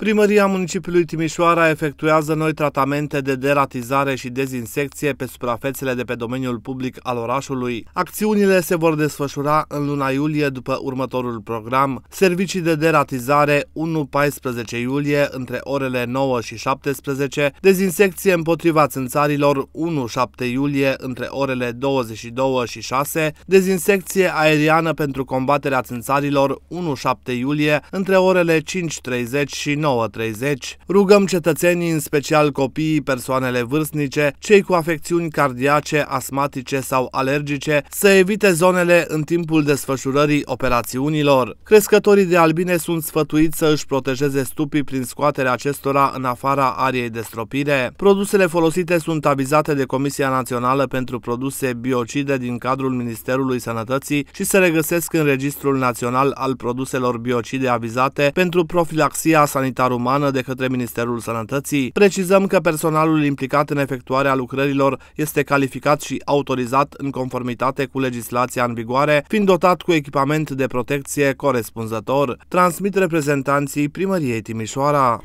Primăria Municipiului Timișoara efectuează noi tratamente de deratizare și dezinsecție pe suprafețele de pe domeniul public al orașului. Acțiunile se vor desfășura în luna iulie după următorul program, servicii de deratizare 1-14 iulie între orele 9 și 17, dezinsecție împotriva țânțarilor 1-7 iulie între orele 22 și 6, dezinsecție aeriană pentru combaterea țânțarilor 1-7 iulie între orele 5-30 și 9. 19.30. rugăm cetățenii, în special copiii, persoanele vârstnice, cei cu afecțiuni cardiace, asmatice sau alergice, să evite zonele în timpul desfășurării operațiunilor. Crescătorii de albine sunt sfătuiți să își protejeze stupii prin scoaterea acestora în afara ariei de stropire. Produsele folosite sunt avizate de Comisia Națională pentru Produse Biocide din cadrul Ministerului Sănătății și se regăsesc în Registrul Național al Produselor Biocide avizate pentru profilaxia sanitară sanitar umană de către Ministerul Sănătății. Precizăm că personalul implicat în efectuarea lucrărilor este calificat și autorizat în conformitate cu legislația în vigoare, fiind dotat cu echipament de protecție corespunzător, transmit reprezentanții primăriei Timișoara.